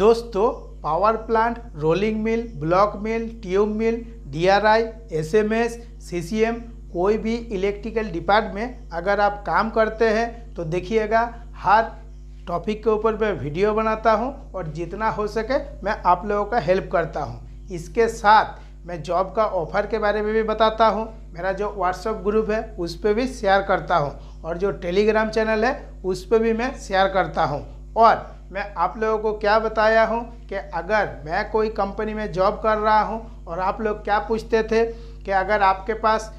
दोस्तों power plant rolling mill block mill tube mill C SMS, CCM कोई भी electrical department अगर आप काम करते हैं तो देखिएगा हर टॉपिक के ऊपर मैं वीडियो बनाता हूं और जितना हो सके मैं आप लोगों का हेल्प करता हूं इसके साथ मैं जॉब का ऑफर के बारे में भी बताता हूं मेरा जो व्हाट्सअप ग्रुप है उस पर भी शेयर करता हूँ और जो टेलीग्राम चैनल है उस पर भी मैं शेयर करता हूँ और मैं आप लोगों को क्या बताया हूँ कि अगर मैं कोई कंपनी में जॉब कर रहा हूँ और आप लोग क्या पूछते थे कि अगर आपके पास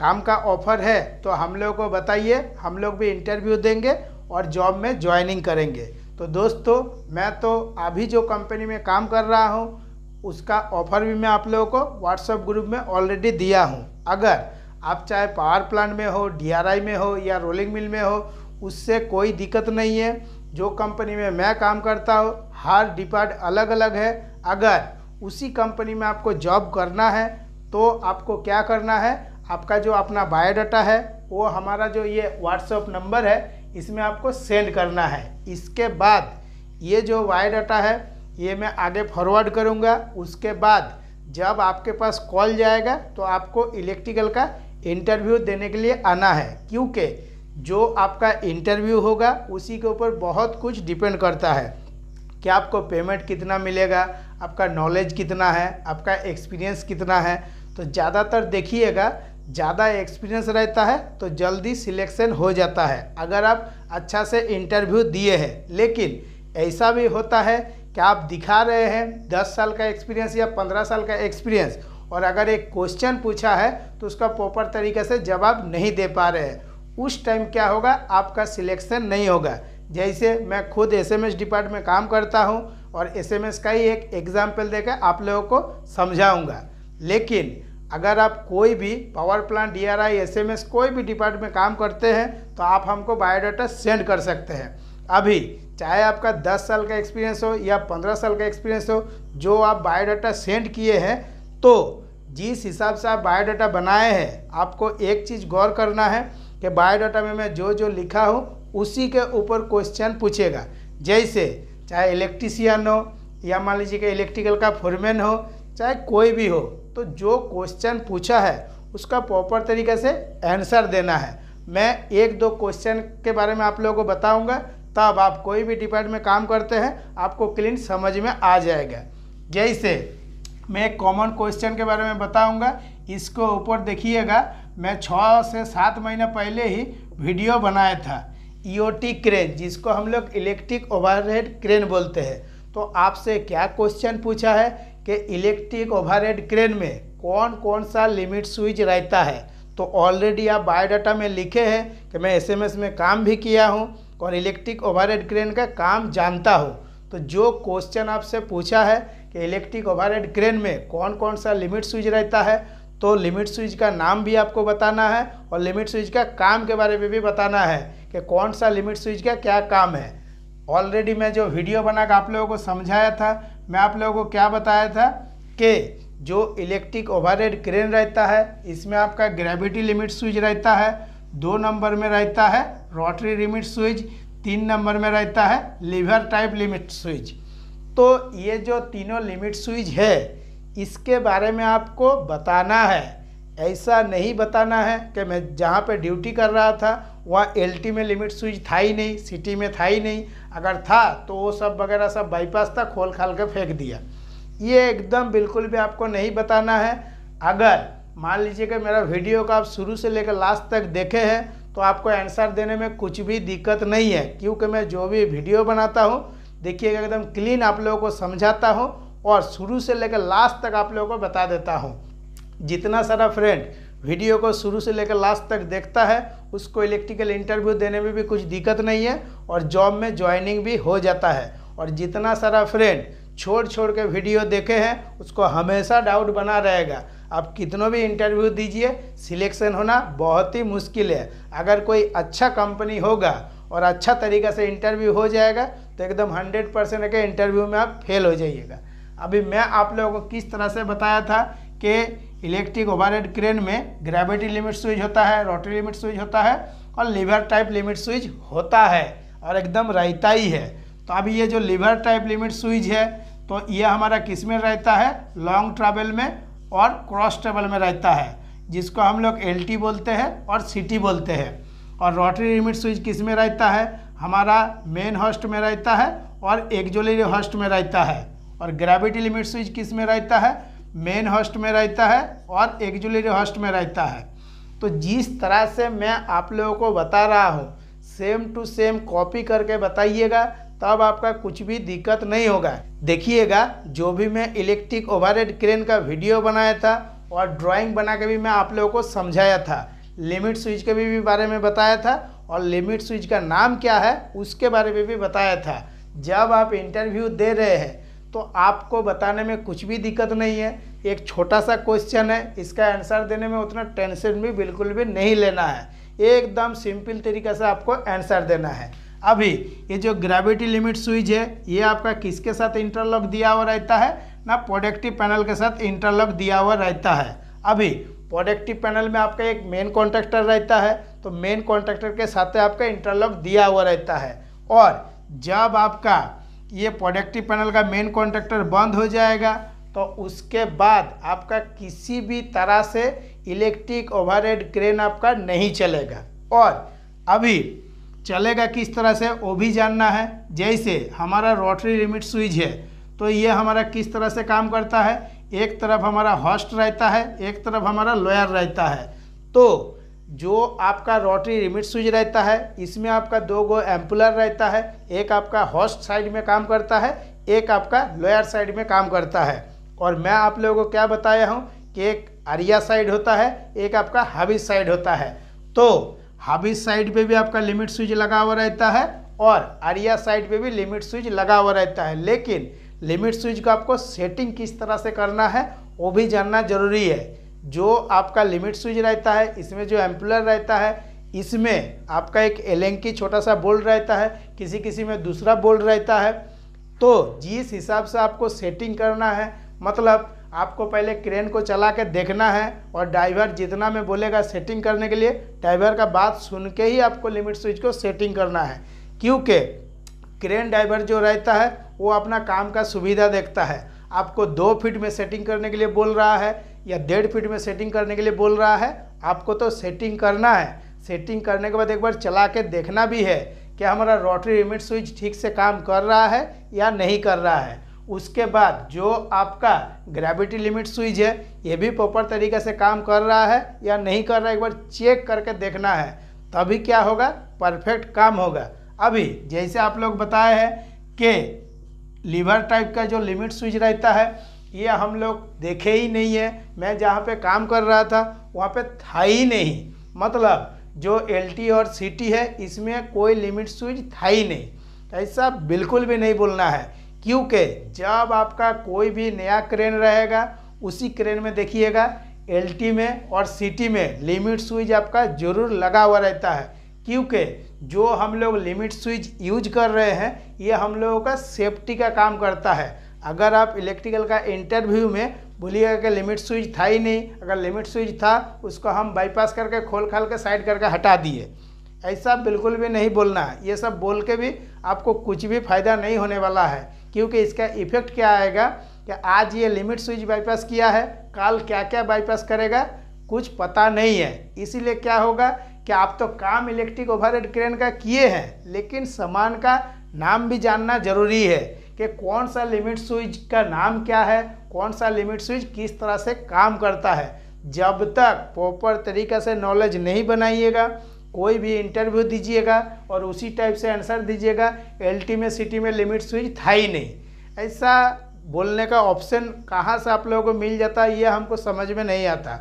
काम का ऑफ़र है तो हम लोग को बताइए हम लोग भी इंटरव्यू देंगे और जॉब में ज्वाइनिंग करेंगे तो दोस्तों मैं तो अभी जो कंपनी में काम कर रहा हूँ उसका ऑफ़र भी मैं आप लोगों को व्हाट्सएप ग्रुप में ऑलरेडी दिया हूँ अगर आप चाहे पावर प्लांट में हो डी में हो या रोलिंग मिल में हो उससे कोई दिक्कत नहीं है जो कंपनी में मैं काम करता हूँ हर डिपार्ट अलग अलग है अगर उसी कंपनी में आपको जॉब करना है तो आपको क्या करना है आपका जो अपना बायोडाटा है वो हमारा जो ये व्हाट्सअप नंबर है इसमें आपको सेंड करना है इसके बाद ये जो बायोडाटा है ये मैं आगे फॉरवर्ड करूँगा उसके बाद जब आपके पास कॉल जाएगा तो आपको इलेक्ट्रिकल का इंटरव्यू देने के लिए आना है क्योंकि जो आपका इंटरव्यू होगा उसी के ऊपर बहुत कुछ डिपेंड करता है कि आपको पेमेंट कितना मिलेगा आपका नॉलेज कितना है आपका एक्सपीरियंस कितना है तो ज़्यादातर देखिएगा ज़्यादा एक्सपीरियंस रहता है तो जल्दी सिलेक्शन हो जाता है अगर आप अच्छा से इंटरव्यू दिए हैं लेकिन ऐसा भी होता है कि आप दिखा रहे हैं दस साल का एक्सपीरियंस या पंद्रह साल का एक्सपीरियंस और अगर एक क्वेश्चन पूछा है तो उसका प्रॉपर तरीके से जवाब नहीं दे पा रहे हैं उस टाइम क्या होगा आपका सिलेक्शन नहीं होगा जैसे मैं खुद एसएमएस डिपार्ट में काम करता हूँ और एसएमएस का ही एक एग्जाम्पल देकर आप लोगों को समझाऊँगा लेकिन अगर आप कोई भी power plant D R I S M S कोई भी डिपार्ट में काम करते हैं तो आप हमको बायोडाटा सेंड कर सकते हैं अभी चाहे आपका 10 साल का एक्सपीरियंस हो या 15 साल का एक्सपीरियंस हो जो आप बायोडाटा सेंड किए हैं तो जिस हिसाब से आप बायोडाटा बनाए हैं आपको एक चीज़ गौर करना है कि बायोडाटा में मैं जो जो लिखा हूँ उसी के ऊपर क्वेश्चन पूछेगा जैसे चाहे इलेक्ट्रीसियन हो या मान लीजिए कि इलेक्ट्रिकल का फोरमैन हो चाहे कोई भी हो तो जो क्वेश्चन पूछा है उसका प्रॉपर तरीके से आंसर देना है मैं एक दो क्वेश्चन के बारे में आप लोगों को बताऊंगा तब आप कोई भी डिपार्टमेंट में काम करते हैं आपको क्लीन समझ में आ जाएगा जैसे मैं एक कॉमन क्वेश्चन के बारे में बताऊंगा इसको ऊपर देखिएगा मैं छः से सात महीने पहले ही वीडियो बनाया था ई e क्रेन जिसको हम लोग इलेक्ट्रिक ओवरहेड क्रेन बोलते हैं तो आपसे क्या क्वेश्चन पूछा है कि इलेक्ट्रिक ओवरहेड क्रेन में कौन कौन सा लिमिट स्विच रहता है तो ऑलरेडी आप बायोडाटा में लिखे हैं कि मैं एसएमएस में काम भी किया हूँ और इलेक्ट्रिक ओवरहेड क्रेन का काम जानता हूँ तो जो क्वेश्चन आपसे पूछा है कि इलेक्ट्रिक ओवरहेड क्रेन में कौन कौन सा लिमिट स्विच रहता है तो लिमिट स्विच का नाम भी आपको बताना है और लिमिट स्विच का काम के बारे में भी बताना है कि कौन सा लिमिट स्विच का क्या काम है ऑलरेडी मैं जो वीडियो बनाकर आप लोगों को समझाया था मैं आप लोगों को क्या बताया था कि जो इलेक्ट्रिक ओवरहेड क्रेन रहता है इसमें आपका ग्रेविटी लिमिट स्विच रहता है दो नंबर में रहता है रोटरी लिमिट स्विच तीन नंबर में रहता है लीवर टाइप लिमिट स्विच तो ये जो तीनों लिमिट स्विच है इसके बारे में आपको बताना है ऐसा नहीं बताना है कि मैं जहाँ पे ड्यूटी कर रहा था वहाँ एल में लिमिट स्विच था ही नहीं सिटी में था ही नहीं अगर था तो वो सब वगैरह सब बाईपास था खोल खाल के फेंक दिया ये एकदम बिल्कुल भी आपको नहीं बताना है अगर मान लीजिए कि मेरा वीडियो का आप शुरू से लेकर लास्ट तक देखे हैं तो आपको आंसर देने में कुछ भी दिक्कत नहीं है क्योंकि मैं जो भी वीडियो बनाता हूँ देखिएगा एकदम क्लीन आप लोगों को समझाता हूँ और शुरू से लेकर लास्ट तक आप लोगों को बता देता हूँ जितना सारा फ्रेंड वीडियो को शुरू से लेकर लास्ट तक देखता है उसको इलेक्ट्रिकल इंटरव्यू देने में भी कुछ दिक्कत नहीं है और जॉब में ज्वाइनिंग भी हो जाता है और जितना सारा फ्रेंड छोड़ छोड़ के वीडियो देखे हैं उसको हमेशा डाउट बना रहेगा आप कितनों भी इंटरव्यू दीजिए सिलेक्शन होना बहुत ही मुश्किल है अगर कोई अच्छा कंपनी होगा और अच्छा तरीका से इंटरव्यू हो जाएगा तो एकदम 100 परसेंट के इंटरव्यू में आप फेल हो जाइएगा अभी मैं आप लोगों को किस तरह से बताया था कि इलेक्ट्रिक ओवरहेड क्रेन में ग्रेविटी लिमिट स्विच होता है रोटरी लिमिट स्विच होता है और लीवर टाइप लिमिट स्विच होता है और एकदम रहता ही है तो अब ये जो लीवर टाइप लिमिट स्विच है तो ये हमारा किस में रहता है लॉन्ग ट्रैवल में और क्रॉस ट्रैवल में रहता है जिसको हम लोग एल बोलते हैं और टी बोलते हैं और रोटरी लिमिट स्विच किस में रहता है हमारा मेन हॉस्ट में रहता है और एक्जोलरी हॉस्ट में रहता है और ग्रेविटी लिमिट स्विच किस में रहता है मेन हॉस्ट में रहता है और एक्जुलरी हॉस्ट में रहता है तो जिस तरह से मैं आप लोगों को बता रहा हूँ सेम टू सेम कॉपी करके बताइएगा तब आपका कुछ भी दिक्कत नहीं होगा देखिएगा जो भी मैं इलेक्ट्रिक ओवरहेड क्रेन का वीडियो बनाया था और ड्राइंग बना के भी मैं आप लोगों को समझाया था लिमिट स्विच के भी, भी बारे में बताया था और लिमिट स्विच का नाम क्या है उसके बारे में भी बताया था जब आप इंटरव्यू दे रहे हैं तो आपको बताने में कुछ भी दिक्कत नहीं है एक छोटा सा क्वेश्चन है इसका आंसर देने में उतना टेंशन भी बिल्कुल भी नहीं लेना है एकदम सिंपल तरीके से आपको आंसर देना है अभी ये जो ग्रेविटी लिमिट स्विच है ये आपका किसके साथ इंटरलॉक दिया हुआ रहता है ना प्रोडक्टिव पैनल के साथ इंटरलॉक दिया हुआ रहता है अभी प्रोडक्टिव पैनल में आपका एक मेन कॉन्ट्रैक्टर रहता है तो मेन कॉन्ट्रैक्टर के साथ आपका इंटरलॉक दिया हुआ रहता है और जब आपका ये प्रोडक्टिव पैनल का मेन कॉन्ट्रैक्टर बंद हो जाएगा तो उसके बाद आपका किसी भी तरह से इलेक्ट्रिक ओवरहेड क्रेन आपका नहीं चलेगा और अभी चलेगा किस तरह से वो भी जानना है जैसे हमारा रोटरी लिमिट स्विच है तो ये हमारा किस तरह से काम करता है एक तरफ हमारा हॉस्ट रहता है एक तरफ हमारा लोयर रहता है तो जो आपका रोटरी रिमिट स्विच रहता है इसमें आपका दो गो एम्पुलर रहता है एक आपका हॉस्ट साइड में काम करता है एक आपका लोअर साइड में काम करता है और मैं आप लोगों को क्या बताया हूँ कि एक आरिया साइड होता है एक आपका हाबी साइड होता है तो हाबी साइड पे भी आपका लिमिट स्विच लगा हुआ रहता है और आरिया साइड पे भी लिमिट स्विच लगा हुआ रहता है लेकिन लिमिट स्विच को आपको सेटिंग किस तरह से करना है वो भी जानना जरूरी है जो आपका लिमिट स्विच रहता है इसमें जो एम्पुलर रहता है इसमें आपका एक एलेंकी छोटा सा बोल्ड रहता है किसी किसी में दूसरा बोल्ड रहता है तो जिस हिसाब से आपको सेटिंग करना है मतलब आपको पहले क्रेन को चला के देखना है और ड्राइवर जितना में बोलेगा सेटिंग करने के लिए ड्राइवर का बात सुन के ही आपको लिमिट स्विच को सेटिंग करना है क्योंकि क्रेन ड्राइवर जो रहता है वो अपना काम का सुविधा देखता है आपको दो फीट में सेटिंग करने के लिए बोल रहा है या डेढ़ फीट में सेटिंग करने के लिए बोल रहा है आपको तो सेटिंग करना है सेटिंग करने के बाद एक बार चला के देखना भी है कि हमारा रोटरी रिमिट स्विच ठीक से काम कर रहा है या नहीं कर रहा है उसके बाद जो आपका ग्रेविटी लिमिट स्विच है ये भी प्रॉपर तरीके से काम कर रहा है या नहीं कर रहा है एक बार चेक करके देखना है तभी क्या होगा परफेक्ट काम होगा अभी जैसे आप लोग बताए हैं कि लीवर टाइप का जो लिमिट स्विच रहता है ये हम लोग देखे ही नहीं है मैं जहाँ पे काम कर रहा था वहाँ पे था ही नहीं मतलब जो एल और सी है इसमें कोई लिमिट स्विच था ही नहीं ऐसा बिल्कुल भी नहीं बोलना है क्योंकि जब आपका कोई भी नया क्रेन रहेगा उसी क्रेन में देखिएगा एल में और सी में लिमिट स्विच आपका जरूर लगा हुआ रहता है क्योंकि जो हम लोग लिमिट स्विच यूज कर रहे हैं ये हम लोगों का सेफ्टी का काम करता है अगर आप इलेक्ट्रिकल का इंटरव्यू में बोलिएगा कि लिमिट स्विच था ही नहीं अगर लिमिट स्विच था उसको हम बाईपास करके खोल खाल के साइड करके हटा दिए ऐसा बिल्कुल भी नहीं बोलना है ये सब बोल के भी आपको कुछ भी फ़ायदा नहीं होने वाला है क्योंकि इसका इफेक्ट क्या आएगा कि आज ये लिमिट स्विच बाईपास किया है कल क्या क्या बाईपास करेगा कुछ पता नहीं है इसीलिए क्या होगा कि आप तो काम इलेक्ट्रिक ओवरहेड क्रेन का किए हैं लेकिन सामान का नाम भी जानना जरूरी है कि कौन सा लिमिट स्विच का नाम क्या है कौन सा लिमिट स्विच किस तरह से काम करता है जब तक प्रॉपर तरीका से नॉलेज नहीं बनाइएगा कोई भी इंटरव्यू दीजिएगा और उसी टाइप से आंसर दीजिएगा एल में सिटी में लिमिट स्विच था ही नहीं ऐसा बोलने का ऑप्शन कहाँ से आप लोगों को मिल जाता है ये हमको समझ में नहीं आता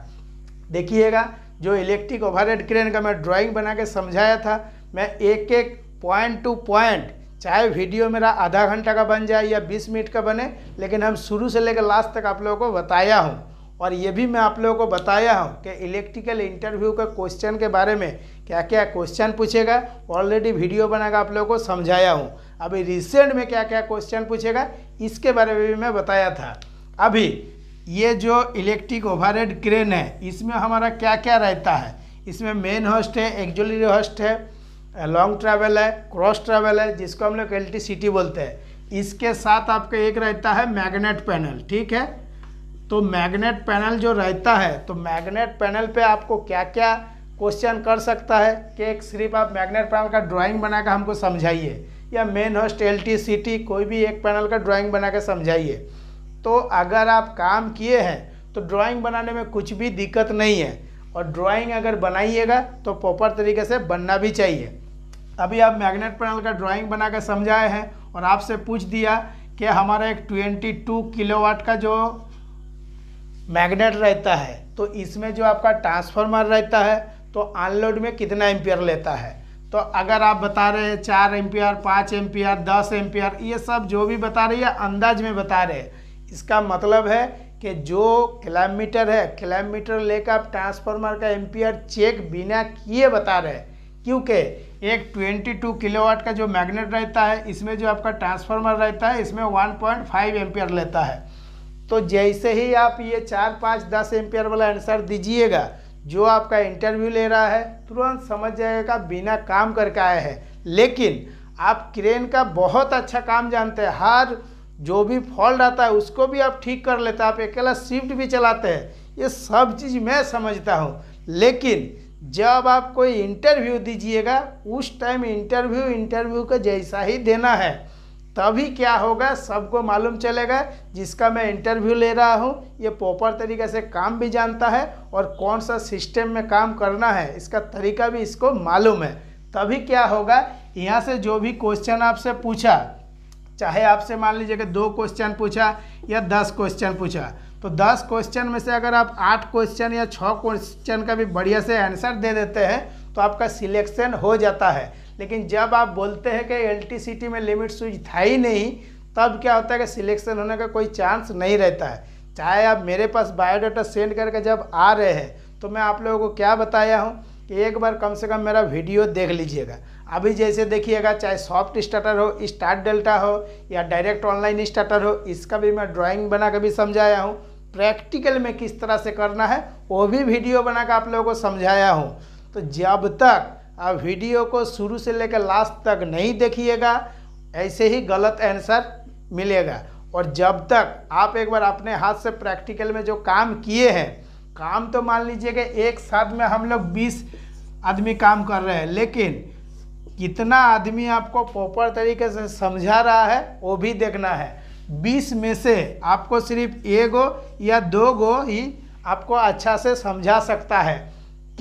देखिएगा जो इलेक्ट्रिक ओवर क्रेन का मैं ड्राइंग बना के समझाया था मैं एक एक पॉइंट टू पॉइंट चाहे वीडियो मेरा आधा घंटा का बन जाए या बीस मिनट का बने लेकिन हम शुरू से लेकर लास्ट तक आप लोगों को बताया हूँ और ये भी मैं आप लोगों को बताया हूँ कि इलेक्ट्रिकल इंटरव्यू के क्वेश्चन के बारे में क्या क्या क्वेश्चन पूछेगा ऑलरेडी वीडियो बनाकर आप लोगों को समझाया हूँ अभी रिसेंट में क्या क्या क्वेश्चन पूछेगा इसके बारे में भी मैं बताया था अभी ये जो इलेक्ट्रिक ओवर क्रेन है इसमें हमारा क्या क्या रहता है इसमें मेन होस्ट है एक्जुलरी होस्ट है लॉन्ग ट्रैवल है क्रॉस ट्रैवल है जिसको हम लोग एल बोलते हैं इसके साथ आपका एक रहता है मैग्नेट पैनल ठीक है तो मैग्नेट पैनल जो रहता है तो मैग्नेट पैनल पे आपको क्या क्या क्वेश्चन कर सकता है कि एक सिर्फ आप मैग्नेट पैनल का ड्राइंग बनाकर हमको समझाइए या मेन होस्ट एल टी कोई भी एक पैनल का ड्राइंग बना कर समझाइए तो अगर आप काम किए हैं तो ड्राइंग बनाने में कुछ भी दिक्कत नहीं है और ड्राइंग अगर बनाइएगा तो प्रॉपर तरीके से बनना भी चाहिए अभी आप मैग्नेट पैनल का ड्राइंग बनाकर समझाए हैं और आपसे पूछ दिया कि हमारा एक 22 किलोवाट का जो मैग्नेट रहता है तो इसमें जो आपका ट्रांसफार्मर रहता है तो अनलोड में कितना एम्पियर लेता है तो अगर आप बता रहे हैं चार एम्पियर पाँच एम्पियर दस एम्पियर ये सब जो भी बता रही है अंदाज में बता रहे हैं इसका मतलब है कि जो किलोमीटर है किलोमीटर लेकर आप ट्रांसफार्मर का एम्पियर चेक बिना किए बता रहे हैं क्योंकि एक 22 किलोवाट का जो मैग्नेट रहता है इसमें जो आपका ट्रांसफार्मर रहता है इसमें 1.5 पॉइंट लेता है तो जैसे ही आप ये चार पाँच दस एम्पियर वाला आंसर दीजिएगा जो आपका इंटरव्यू ले रहा है तुरंत समझ जाएगा बिना काम करके आया है लेकिन आप क्रेन का बहुत अच्छा काम जानते हैं हर जो भी फॉल्ट आता है उसको भी आप ठीक कर लेते हैं आप अकेला शिफ्ट भी चलाते हैं ये सब चीज़ मैं समझता हूँ लेकिन जब आप कोई इंटरव्यू दीजिएगा उस टाइम इंटरव्यू इंटरव्यू का जैसा ही देना है तभी क्या होगा सबको मालूम चलेगा जिसका मैं इंटरव्यू ले रहा हूँ ये प्रॉपर तरीके से काम भी जानता है और कौन सा सिस्टम में काम करना है इसका तरीका भी इसको मालूम है तभी क्या होगा यहाँ से जो भी क्वेश्चन आपसे पूछा चाहे आपसे मान लीजिए कि दो क्वेश्चन पूछा या दस क्वेश्चन पूछा तो दस क्वेश्चन में से अगर आप आठ क्वेश्चन या छः क्वेश्चन का भी बढ़िया से आंसर दे देते हैं तो आपका सिलेक्शन हो जाता है लेकिन जब आप बोलते हैं कि एल में लिमिट स्विच था ही नहीं तब क्या होता है कि सिलेक्शन होने का कोई चांस नहीं रहता है चाहे आप मेरे पास बायोडाटा सेंड करके जब आ रहे हैं तो मैं आप लोगों को क्या बताया हूँ कि एक बार कम से कम मेरा वीडियो देख लीजिएगा अभी जैसे देखिएगा चाहे सॉफ्ट स्टार्टर हो स्टार्ट डेल्टा हो या डायरेक्ट ऑनलाइन स्टार्टर हो इसका भी मैं ड्राइंग बना के भी समझाया हूँ प्रैक्टिकल में किस तरह से करना है वो भी वीडियो बनाकर आप लोगों को समझाया हूँ तो जब तक आप वीडियो को शुरू से लेकर लास्ट तक नहीं देखिएगा ऐसे ही गलत आंसर मिलेगा और जब तक आप एक बार अपने हाथ से प्रैक्टिकल में जो काम किए हैं काम तो मान लीजिए कि एक साथ में हम लोग बीस आदमी काम कर रहे हैं लेकिन कितना आदमी आपको प्रॉपर तरीके से समझा रहा है वो भी देखना है बीस में से आपको सिर्फ ए गो या दो गो ही आपको अच्छा से समझा सकता है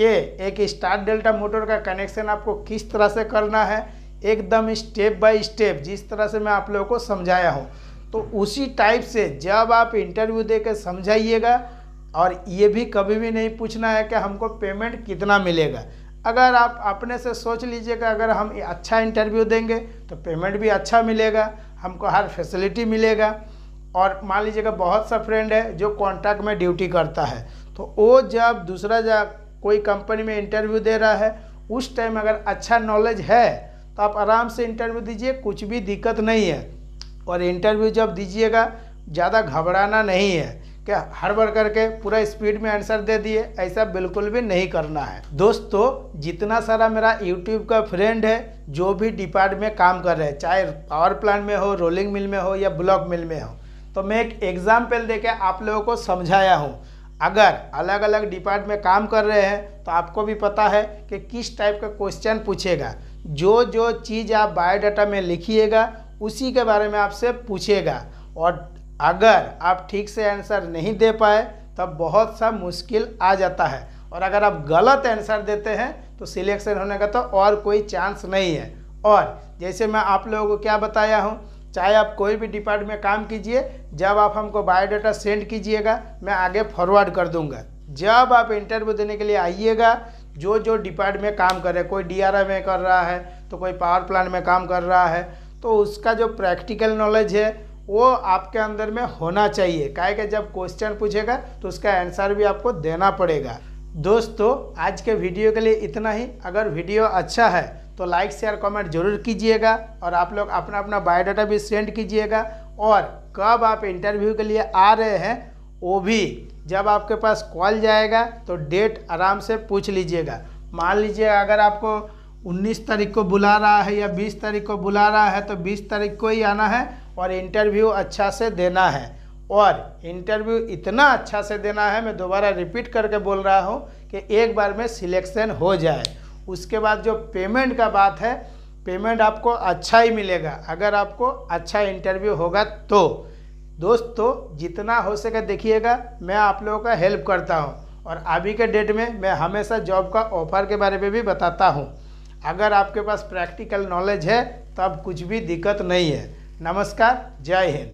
कि एक स्टार डेल्टा मोटर का कनेक्शन आपको किस तरह से करना है एकदम स्टेप बाय स्टेप जिस तरह से मैं आप लोगों को समझाया हूँ तो उसी टाइप से जब आप इंटरव्यू दे समझाइएगा और ये भी कभी भी नहीं पूछना है कि हमको पेमेंट कितना मिलेगा अगर आप अपने से सोच लीजिएगा अगर हम अच्छा इंटरव्यू देंगे तो पेमेंट भी अच्छा मिलेगा हमको हर फैसिलिटी मिलेगा और मान लीजिएगा बहुत सा फ्रेंड है जो कॉन्ट्रैक्ट में ड्यूटी करता है तो वो जब दूसरा जा कोई कंपनी में इंटरव्यू दे रहा है उस टाइम अगर अच्छा नॉलेज है तो आप आराम से इंटरव्यू दीजिए कुछ भी दिक्कत नहीं है और इंटरव्यू जब दीजिएगा ज़्यादा घबराना नहीं है क्या बार करके पूरा स्पीड में आंसर दे दिए ऐसा बिल्कुल भी नहीं करना है दोस्तों जितना सारा मेरा यूट्यूब का फ्रेंड है जो भी डिपार्ट में काम कर रहे हैं चाहे पावर प्लांट में हो रोलिंग मिल में हो या ब्लॉक मिल में हो तो मैं एक एग्जाम्पल दे आप लोगों को समझाया हूँ अगर अलग अलग डिपार्ट में काम कर रहे हैं तो आपको भी पता है कि किस टाइप का क्वेश्चन पूछेगा जो जो चीज़ आप बायोडाटा में लिखिएगा उसी के बारे में आपसे पूछेगा और अगर आप ठीक से आंसर नहीं दे पाए तब बहुत सा मुश्किल आ जाता है और अगर आप गलत आंसर देते हैं तो सिलेक्शन होने का तो और कोई चांस नहीं है और जैसे मैं आप लोगों को क्या बताया हूँ चाहे आप कोई भी डिपार्ट में काम कीजिए जब आप हमको बायोडाटा सेंड कीजिएगा मैं आगे फॉरवर्ड कर दूंगा जब आप इंटरव्यू देने के लिए आइएगा जो जो डिपार्ट में काम कर रहे हैं कोई डीआरएम में कर रहा है तो कोई पावर प्लांट में काम कर रहा है तो उसका जो प्रैक्टिकल नॉलेज है वो आपके अंदर में होना चाहिए काहे कि जब क्वेश्चन पूछेगा तो उसका आंसर भी आपको देना पड़ेगा दोस्तों आज के वीडियो के लिए इतना ही अगर वीडियो अच्छा है तो लाइक शेयर कमेंट जरूर कीजिएगा और आप लोग अपना अपना बायोडाटा भी सेंड कीजिएगा और कब आप इंटरव्यू के लिए आ रहे हैं वो भी जब आपके पास कॉल जाएगा तो डेट आराम से पूछ लीजिएगा मान लीजिए अगर आपको 19 तारीख को बुला रहा है या 20 तारीख को बुला रहा है तो 20 तारीख को ही आना है और इंटरव्यू अच्छा से देना है और इंटरव्यू इतना अच्छा से देना है मैं दोबारा रिपीट करके बोल रहा हूँ कि एक बार में सिलेक्शन हो जाए उसके बाद जो पेमेंट का बात है पेमेंट आपको अच्छा ही मिलेगा अगर आपको अच्छा इंटरव्यू होगा तो दोस्तों जितना हो सके देखिएगा मैं आप लोगों का हेल्प करता हूँ और अभी के डेट में मैं हमेशा जॉब का ऑफ़र के बारे में भी बताता हूँ अगर आपके पास प्रैक्टिकल नॉलेज है तो कुछ भी दिक्कत नहीं है नमस्कार जय हिंद